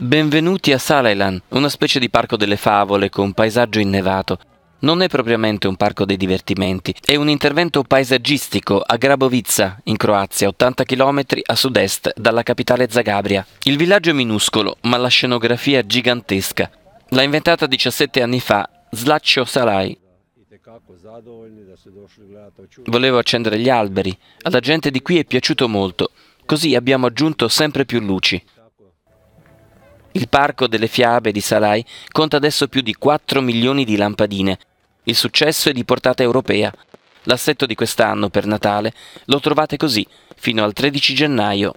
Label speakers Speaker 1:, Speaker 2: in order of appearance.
Speaker 1: Benvenuti a Salailan, una specie di parco delle favole con paesaggio innevato. Non è propriamente un parco dei divertimenti, è un intervento paesaggistico a Grabovica, in Croazia, 80 km a sud-est dalla capitale Zagabria. Il villaggio è minuscolo, ma la scenografia è gigantesca. L'ha inventata 17 anni fa Slaccio Salai. Volevo accendere gli alberi, alla gente di qui è piaciuto molto, così abbiamo aggiunto sempre più luci. Il Parco delle Fiabe di Salai conta adesso più di 4 milioni di lampadine. Il successo è di portata europea. L'assetto di quest'anno per Natale lo trovate così fino al 13 gennaio.